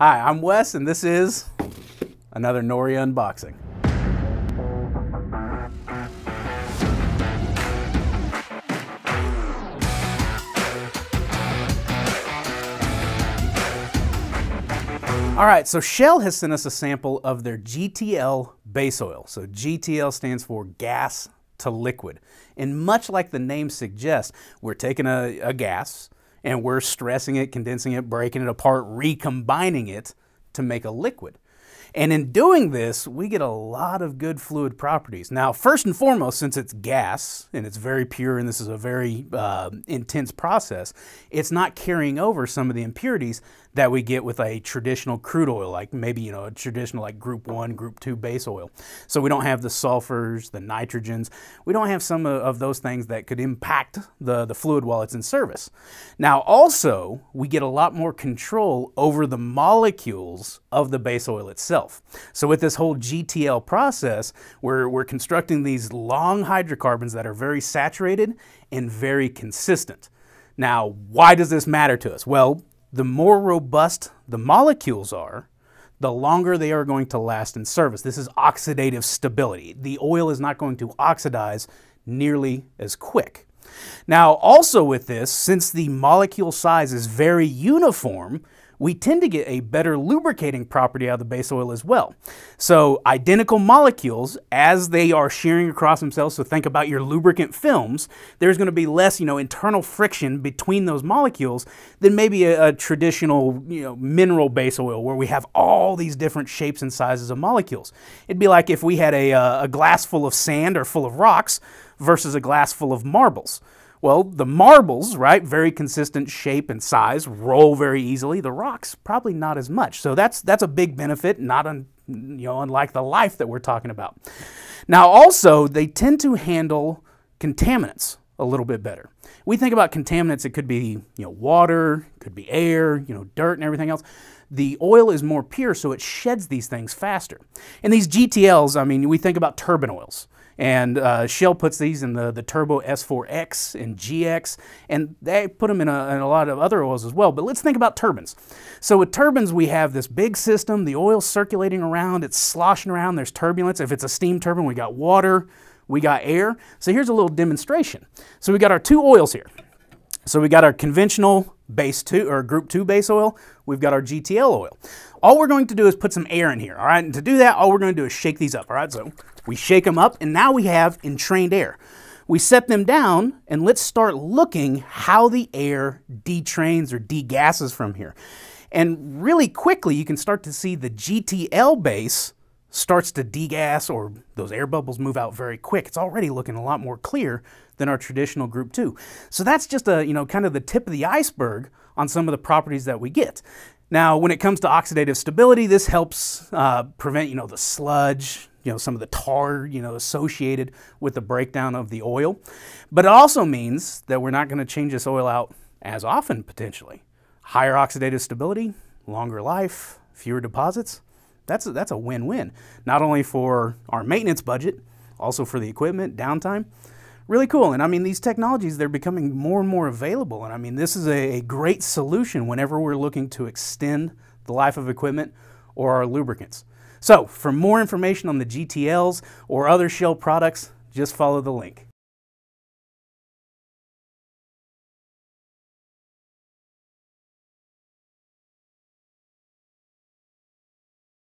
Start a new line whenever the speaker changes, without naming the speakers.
Hi, I'm Wes, and this is another Nori unboxing. All right, so Shell has sent us a sample of their GTL base oil. So GTL stands for gas to liquid. And much like the name suggests, we're taking a, a gas, and we're stressing it, condensing it, breaking it apart, recombining it to make a liquid. And in doing this, we get a lot of good fluid properties. Now, first and foremost, since it's gas and it's very pure and this is a very uh, intense process, it's not carrying over some of the impurities that we get with a traditional crude oil, like maybe, you know, a traditional like group one, group two base oil. So we don't have the sulfurs, the nitrogens. We don't have some of those things that could impact the, the fluid while it's in service. Now, also, we get a lot more control over the molecules of the base oil itself itself. So with this whole GTL process, we're, we're constructing these long hydrocarbons that are very saturated and very consistent. Now, why does this matter to us? Well, the more robust the molecules are, the longer they are going to last in service. This is oxidative stability. The oil is not going to oxidize nearly as quick. Now, also with this, since the molecule size is very uniform, we tend to get a better lubricating property out of the base oil as well. So identical molecules, as they are shearing across themselves, so think about your lubricant films, there's going to be less, you know, internal friction between those molecules than maybe a, a traditional, you know, mineral base oil where we have all these different shapes and sizes of molecules. It'd be like if we had a, uh, a glass full of sand or full of rocks versus a glass full of marbles. Well, the marbles, right, very consistent shape and size, roll very easily. The rocks, probably not as much. So that's, that's a big benefit, not un, you know, unlike the life that we're talking about. Now, also, they tend to handle contaminants a little bit better. We think about contaminants, it could be, you know, water, could be air, you know, dirt and everything else the oil is more pure, so it sheds these things faster. And these GTLs, I mean, we think about turbine oils. And uh, Shell puts these in the, the Turbo S4X and GX, and they put them in a, in a lot of other oils as well. But let's think about turbines. So with turbines, we have this big system, the oil's circulating around, it's sloshing around, there's turbulence. If it's a steam turbine, we got water, we got air. So here's a little demonstration. So we got our two oils here. So we got our conventional base two or group two base oil, we've got our GTL oil. All we're going to do is put some air in here, all right? And to do that, all we're going to do is shake these up, all right? So we shake them up, and now we have entrained air. We set them down, and let's start looking how the air detrains or degasses from here. And really quickly, you can start to see the GTL base starts to degas or those air bubbles move out very quick, it's already looking a lot more clear than our traditional group 2. So that's just a, you know, kind of the tip of the iceberg on some of the properties that we get. Now, when it comes to oxidative stability, this helps uh, prevent, you know, the sludge, you know, some of the tar, you know, associated with the breakdown of the oil. But it also means that we're not going to change this oil out as often, potentially. Higher oxidative stability, longer life, fewer deposits. That's a, that's a win-win, not only for our maintenance budget, also for the equipment, downtime. Really cool. And I mean, these technologies, they're becoming more and more available. And I mean, this is a, a great solution whenever we're looking to extend the life of equipment or our lubricants. So for more information on the GTLs or other Shell products, just follow the link.